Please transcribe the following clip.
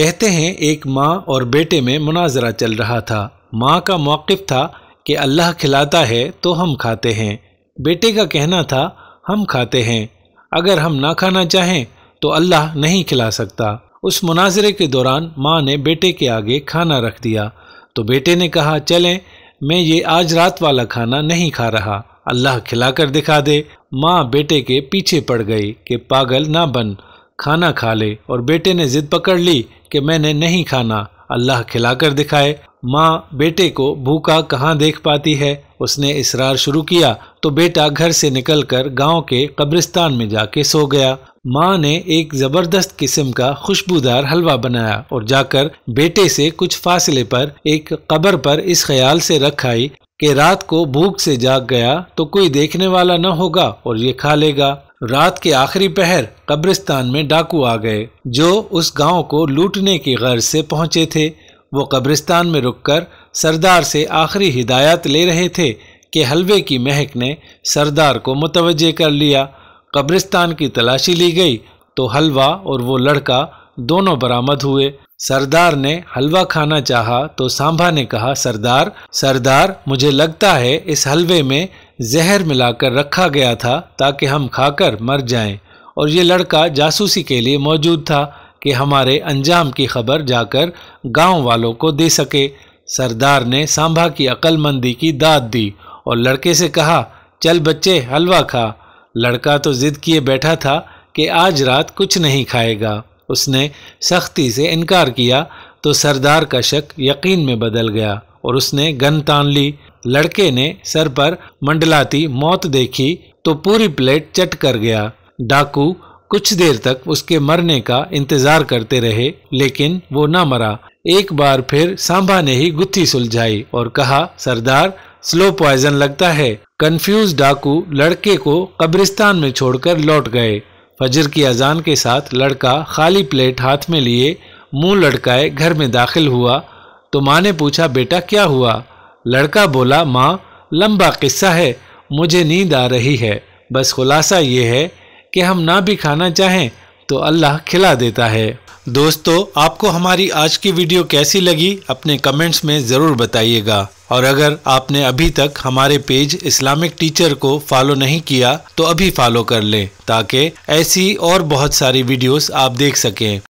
कहते हैं एक माँ और बेटे में मुनाजरा चल रहा था माँ का मौक़ था कि अल्लाह खिलाता है तो हम खाते हैं बेटे का कहना था हम खाते हैं अगर हम ना खाना चाहें तो अल्लाह नहीं खिला सकता उस मुनाजरे के दौरान माँ ने बेटे के आगे खाना रख दिया तो बेटे ने कहा चलें मैं ये आज रात वाला खाना नहीं खा रहा अल्लाह खिला कर दिखा दे माँ बेटे के पीछे पड़ गई कि पागल ना बन खाना खा ले और बेटे ने जिद पकड़ ली कि मैंने नहीं खाना अल्लाह खिलाकर दिखाए माँ बेटे को भूखा कहाँ देख पाती है उसने इसरार शुरू किया तो बेटा घर से निकलकर गांव के कब्रिस्तान में जाके सो गया माँ ने एक जबरदस्त किस्म का खुशबूदार हलवा बनाया और जाकर बेटे से कुछ फासले पर एक कब्र पर इस ख्याल से रखाई कि रात को भूख से जाग गया तो कोई देखने वाला न होगा और ये खा लेगा रात के आखिरी पहर कब्रिस्तान में डाकू आ गए जो उस गांव को लूटने की गर्ज से पहुंचे थे वो कब्रिस्तान में रुककर सरदार से आखिरी हिदायत ले रहे थे कि हलवे की महक ने सरदार को मुतवजे कर लिया कब्रिस्तान की तलाशी ली गई तो हलवा और वो लड़का दोनों बरामद हुए सरदार ने हलवा खाना चाहा तो सांभा ने कहा सरदार सरदार मुझे लगता है इस हलवे में जहर मिलाकर रखा गया था ताकि हम खाकर मर जाएं और ये लड़का जासूसी के लिए मौजूद था कि हमारे अंजाम की खबर जाकर गांव वालों को दे सके सरदार ने सांभा की अक्लमंदी की दाद दी और लड़के से कहा चल बच्चे हलवा खा लड़का तो ज़िद किए बैठा था कि आज रात कुछ नहीं खाएगा उसने सख्ती से इनकार किया तो सरदार का शक यकीन में बदल गया और उसने गन तान ली लड़के ने सर पर मंडलाती मौत देखी तो पूरी प्लेट चट कर गया डाकू कुछ देर तक उसके मरने का इंतजार करते रहे लेकिन वो ना मरा एक बार फिर सांभा ने ही गुत्थी सुलझाई और कहा सरदार स्लो पॉइजन लगता है कंफ्यूज डाकू लड़के को कब्रिस्तान में छोड़कर लौट गए फजर की अजान के साथ लड़का खाली प्लेट हाथ में लिए मुंह लड़काए घर में दाखिल हुआ तो माँ ने पूछा बेटा क्या हुआ लड़का बोला माँ लंबा किस्सा है मुझे नींद आ रही है बस खुलासा ये है कि हम ना भी खाना चाहें तो अल्लाह खिला देता है दोस्तों आपको हमारी आज की वीडियो कैसी लगी अपने कमेंट्स में ज़रूर बताइएगा और अगर आपने अभी तक हमारे पेज इस्लामिक टीचर को फॉलो नहीं किया तो अभी फॉलो कर लें ताकि ऐसी और बहुत सारी वीडियोस आप देख सकें